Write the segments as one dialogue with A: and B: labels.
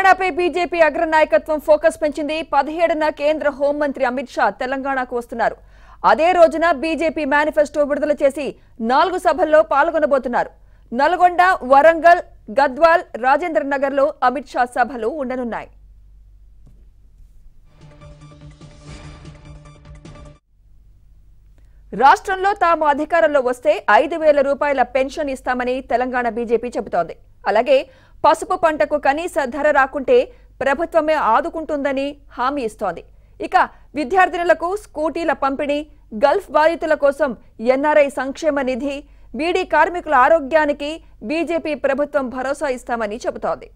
A: తెలంగాణపై BJP అగ్రనాయకత్వం focus పెంచింది పదిహేడున కేంద్ర హోంమంత్రి అమిత్ షా తెలంగాణకు వస్తున్నారు అదే రోజున బీజేపీ మేనిఫెస్టో విడుదల చేసి నాలుగు సభల్లో పాల్గొనబోతున్నారు నల్గొండ వరంగల్ గద్వాల్ రాజేంద్ర నగర్ లో అమిత్ షా సభలు ఉండనున్నాయి రాష్ట్రంలో తాము అధికారంలో వస్తే ఐదు వేల రూపాయల పెన్షన్ ఇస్తామని తెలంగాణ బీజేపీ చెబుతోంది అలాగే పసుపు పంటకు కనీస ధర రాకుంటే ప్రభుత్వమే ఆదుకుంటుందని హామీ ఇస్తోంది ఇక విద్యార్థినులకు స్కూటీల పంపిణీ గల్ఫ్ బాధితుల కోసం ఎన్ఆర్ఐ సంక్షేమ నిధి బీడీ కార్మికుల ఆరోగ్యానికి బీజేపీ ప్రభుత్వం భరోసా ఇస్తామని చెబుతోంది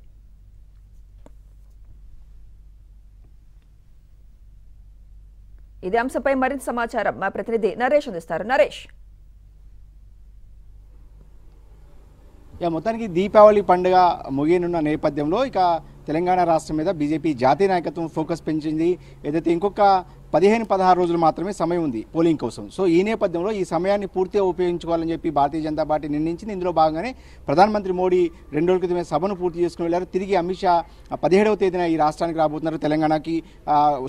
A: ఇదే అంశంపై మరింత సమాచారం మా ప్రతినిధి నరేష్ అందిస్తారు నరేష్
B: ఇక మొత్తానికి దీపావళి పండుగ ముగియనున్న నేపథ్యంలో ఇక తెలంగాణ రాష్ట్రం మీద బీజేపీ జాతీయ నాయకత్వం ఫోకస్ పెంచింది ఏదైతే ఇంకొక పదిహేను పదహారు రోజులు మాత్రమే సమయం ఉంది పోలింగ్ కోసం సో ఈ నేపథ్యంలో ఈ సమయాన్ని పూర్తిగా ఉపయోగించుకోవాలని చెప్పి భారతీయ జనతా పార్టీ నిర్ణయించింది ఇందులో భాగంగానే ప్రధానమంత్రి మోడీ రెండు రోజుల క్రితమే సభను పూర్తి చేసుకుని వెళ్ళారు తిరిగి అమిత్ షా పదిహేడవ తేదీన ఈ రాష్ట్రానికి రాబోతున్నారు తెలంగాణకి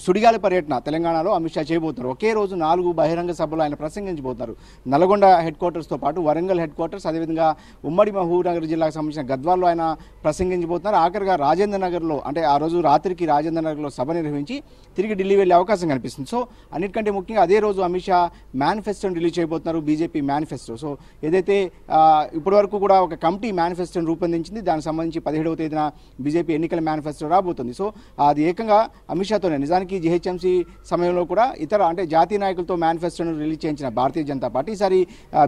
B: సుడిగాలి పర్యటన తెలంగాణలో అమిత్ షా చేయబోతున్నారు ఒకే రోజు నాలుగు బహిరంగ సభలు ఆయన ప్రసంగించబోతున్నారు నల్గొండ హెడ్ క్వార్టర్స్తో పాటు వరంగల్ హెడ్ క్వార్టర్స్ అదేవిధంగా ఉమ్మడి మహబూబ్నగర్ జిల్లాకు సంబంధించిన గద్వాల్లో ఆయన ప్రసంగించబోతున్నారు ఆఖరిగా రాజేంద్ర నగర్లో అంటే ఆ రోజు రాత్రికి రాజేంద్ర నగర్లో సభ నిర్వహించి తిరిగి ఢిల్లీ వెళ్ళే అవకాశం కనిపిస్తుంది ఆలోచిస్తుంది సో అన్నిటికంటే ముఖ్యంగా అదే రోజు అమిత్ షా మేనిఫెస్టోని రిలీజ్ చేయబోతున్నారు బీజేపీ మేనిఫెస్టో సో ఏదైతే ఇప్పటివరకు కూడా ఒక కమిటీ మేనిఫెస్టోని రూపొందించింది దానికి సంబంధించి పదిహేడవ తేదీన బీజేపీ ఎన్నికల మేనిఫెస్టో రాబోతుంది సో అది ఏకంగా అమిత్ షాతోనే నిజానికి జీహెచ్ఎంసీ సమయంలో కూడా ఇతర అంటే జాతీయ నాయకులతో మేనిఫెస్టోను రిలీజ్ చేయించిన భారతీయ జనతా పార్టీ ఈసారి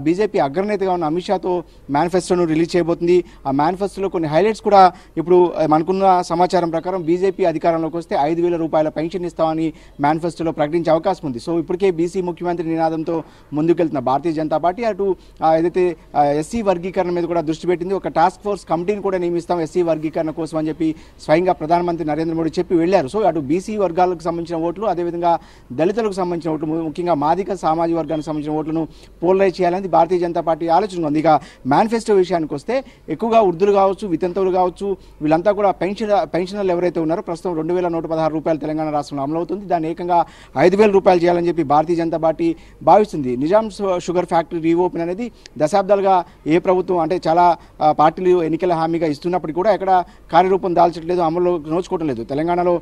B: బీజేపీ అగ్రనేతగా ఉన్న అమిత్ షాతో మేనిఫెస్టోను రిలీజ్ చేయబోతుంది ఆ మేనిఫెస్టోలో కొన్ని హైలైట్స్ కూడా ఇప్పుడు మనకున్న సమాచారం ప్రకారం బీజేపీ అధికారంలోకి వస్తే ఐదు వేల రూపాయల పెన్షన్ ఇస్తామని మేనిఫెస్టోలో ప్రకటించే అవకాశం ఉంది సో ఇప్పటికే బీసీ ముఖ్యమంత్రి నినాదంతో ముందుకెళ్తున్న భారతీయ జనతా పార్టీ అటు ఏదైతే ఎస్సీ వర్గీకరణ మీద కూడా దృష్టి పెట్టింది ఒక టాస్క్ ఫోర్స్ కమిటీని కూడా నియమిస్తాం ఎస్సీ వర్గీకరణ కోసం అని చెప్పి స్వయంగా ప్రధానమంత్రి నరేంద్ర మోడీ చెప్పి వెళ్ళారు సో అటు బీసీ వర్గాలకు సంబంధించిన ఓట్లు అదేవిధంగా దళితులకు సంబంధించిన ఓట్లు ముఖ్యంగా మాదిక సామాజిక వర్గానికి సంబంధించిన ఓట్లను పోలరైజ్ చేయాలని భారతీయ జనతా పార్టీ ఆలోచన ఉంది ఇక మేనిఫెస్టో విషయానికి వస్తే ఎక్కువగా వృద్ధులు కావచ్చు వితంతువులు కావచ్చు వీళ్ళంతా కూడా పెన్షన్ పెన్షనర్లు ఎవరైతే ఉన్నారో ప్రస్తుతం రెండు వేల నూట పదహారు రూపాయలు తెలంగాణ రాష్ట్రంలో అమలవుతుంది దాని ఏకంగా ఐదు వేల రూపాయలు చేయాలని చెప్పి భారతీయ జనతా పార్టీ భావిస్తుంది నిజాం షుగర్ ఫ్యాక్టరీ రీఓపెన్ అనేది దశాబ్దాలుగా ఏ ప్రభుత్వం అంటే చాలా పార్టీలు ఎన్నికల హామీగా ఇస్తున్నప్పటికీ కూడా ఎక్కడ కార్యరూపం దాల్చట్లేదు అమలు నోచుకోవడం లేదు తెలంగాణలో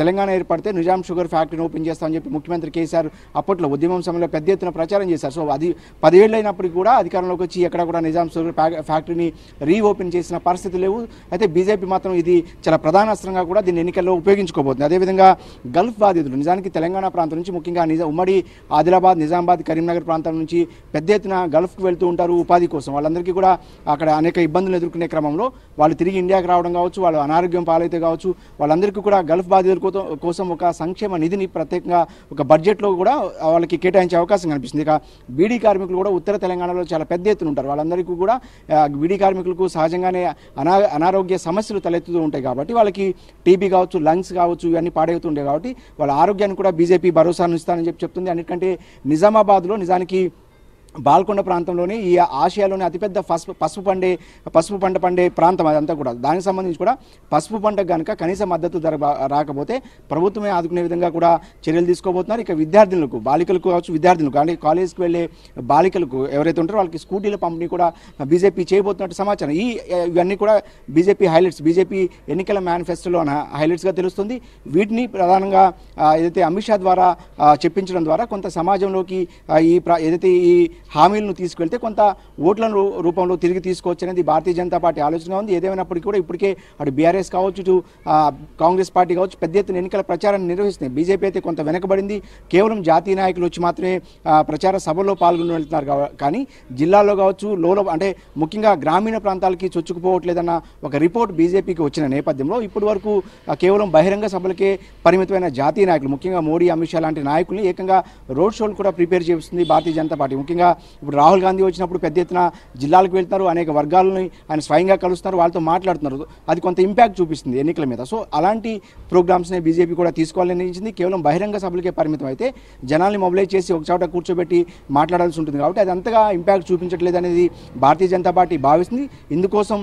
B: తెలంగాణ ఏర్పడితే నిజాం షుగర్ ఫ్యాక్టరీని ఓపెన్ చేస్తామని చెప్పి ముఖ్యమంత్రి కేసీఆర్ అప్పట్లో ఉద్యమం సమయంలో పెద్ద ఎత్తున ప్రచారం చేశారు సో అది పదివేళ్ళు అయినప్పటికీ కూడా అధికారంలోకి వచ్చి ఎక్కడ కూడా నిజాం షుగర్ ఫ్యాక్టరీని రీఓపెన్ చేసిన పరిస్థితి లేవు అయితే బీజేపీ మాత్రం ఇది చాలా ప్రధాన అస్త్రంగా కూడా దీన్ని ఎన్నికల్లో ఉపయోగించుకోబోతుంది అదేవిధంగా గల్ఫ్ బాధితులు నిజానికి తెలంగాణ తెలంగాణ ప్రాంతం నుంచి ముఖ్యంగా నిజా ఉమ్మడి ఆదిలాబాద్ నిజామాబాద్ కరీంనగర్ ప్రాంతం నుంచి పెద్ద ఎత్తున గల్ఫ్కి వెళ్తూ ఉంటారు ఉపాధి కోసం వాళ్ళందరికీ కూడా అక్కడ అనేక ఇబ్బందులు ఎదుర్కొనే క్రమంలో వాళ్ళు తిరిగి ఇండియాకి రావడం కావచ్చు వాళ్ళు అనారోగ్యం పాలైతే కావచ్చు వాళ్ళందరికీ కూడా గల్ఫ్ బాధితుల కోసం ఒక సంక్షేమ నిధిని ప్రత్యేకంగా ఒక బడ్జెట్లో కూడా వాళ్ళకి కేటాయించే అవకాశం కనిపిస్తుంది ఇక బీడీ కార్మికులు కూడా ఉత్తర తెలంగాణలో చాలా పెద్ద ఎత్తున ఉంటారు వాళ్ళందరికీ కూడా బీడీ కార్మికులకు సహజంగానే అనా అనారోగ్య సమస్యలు తలెత్తుతూ ఉంటాయి కాబట్టి వాళ్ళకి టీబీ కావచ్చు లంగ్స్ కావచ్చు ఇవన్నీ పాడవుతుంటాయి కాబట్టి వాళ్ళ ఆరోగ్యాన్ని కూడా బీజేపీ భరోసాను ఇస్తానని చెప్పి చెప్తుంది అన్నిటికంటే నిజామాబాద్లో నిజానికి బాల్కొండ ప్రాంతంలోని ఈ ఆసియాలోని అతిపెద్ద పసుపు పసుపు పండే పసుపు పంట పండే ప్రాంతం అదంతా కూడా దానికి సంబంధించి కూడా పసుపు పంటకు కనుక కనీస మద్దతు ధర రాకపోతే ప్రభుత్వమే ఆదుకునే విధంగా కూడా చర్యలు తీసుకోబోతున్నారు ఇక విద్యార్థినులకు బాలికలకు కావచ్చు విద్యార్థినులకు కానీ కాలేజ్కి వెళ్ళే బాలికలకు ఎవరైతే ఉంటారో వాళ్ళకి స్కూటీల పంపిణీ కూడా బీజేపీ చేయబోతున్నట్టు సమాచారం ఈ ఇవన్నీ కూడా బీజేపీ హైలైట్స్ బీజేపీ ఎన్నికల మేనిఫెస్టోలో హైలైట్స్గా తెలుస్తుంది వీటిని ప్రధానంగా ఏదైతే అమిత్ షా ద్వారా చెప్పించడం ద్వారా కొంత సమాజంలోకి ఈ ఏదైతే ఈ హామీలను తీసుకెళ్తే కొంత ఓట్ల రూపంలో తిరిగి అనేది భారతీయ జనతా పార్టీ ఆలోచన ఉంది ఏదేమైనప్పటికీ కూడా ఇప్పటికే అటు బీఆర్ఎస్ కావచ్చు ఇటు కాంగ్రెస్ పార్టీ కావచ్చు పెద్ద ఎత్తున ఎన్నికల ప్రచారాన్ని నిర్వహిస్తున్నాయి బీజేపీ అయితే కొంత వెనకబడింది కేవలం జాతీయ నాయకులు వచ్చి మాత్రమే ప్రచార సభల్లో పాల్గొని వెళ్తున్నారు కానీ జిల్లాలో కావచ్చు లోలో అంటే ముఖ్యంగా గ్రామీణ ప్రాంతాలకి చొచ్చుకుపోవట్లేదన్న ఒక రిపోర్ట్ బీజేపీకి వచ్చిన నేపథ్యంలో ఇప్పటి వరకు కేవలం బహిరంగ సభలకే పరిమితమైన జాతీయ నాయకులు ముఖ్యంగా మోడీ అమిత్ షా లాంటి నాయకుల్ని ఏకంగా రోడ్ షోలు కూడా ప్రిపేర్ చేస్తుంది భారతీయ జనతా పార్టీ ముఖ్యంగా ఇప్పుడు రాహుల్ గాంధీ వచ్చినప్పుడు పెద్ద ఎత్తున జిల్లాలకు వెళ్తున్నారు అనేక వర్గాలని ఆయన స్వయంగా కలుస్తారు వాళ్ళతో మాట్లాడుతున్నారు అది కొంత ఇంపాక్ట్ చూపిస్తుంది ఎన్నికల మీద సో అలాంటి ప్రోగ్రామ్స్ని బీజేపీ కూడా తీసుకోవాలని నిర్ణయించింది కేవలం బహిరంగ సభలకే పరిమితం అయితే జనాల్ని మొబిలైజ్ చేసి ఒక చోట కూర్చోబెట్టి మాట్లాడాల్సి ఉంటుంది కాబట్టి అది అంతగా ఇంపాక్ట్ చూపించట్లేదు అనేది భారతీయ జనతా పార్టీ భావిస్తుంది ఇందుకోసం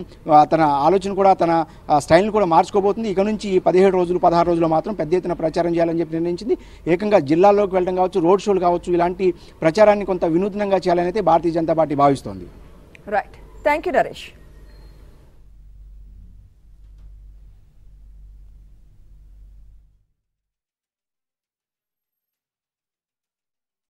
B: తన ఆలోచన కూడా తన స్టైల్ని కూడా మార్చుకోబోతుంది ఇక నుంచి పదిహేడు రోజులు పదహారు రోజులు మాత్రం పెద్ద ఎత్తున ప్రచారం చేయాలని చెప్పి నిర్ణయించింది ఏకంగా జిల్లాల్లోకి వెళ్ళడం కావచ్చు రోడ్ షోలు కావచ్చు ఇలాంటి ప్రచారాన్ని కొంత వినూత్నంగా చేయాలని అయితే భారతీయ జనతా పార్టీ భావిస్తోంది రైట్ థ్యాంక్ యూ నరేష్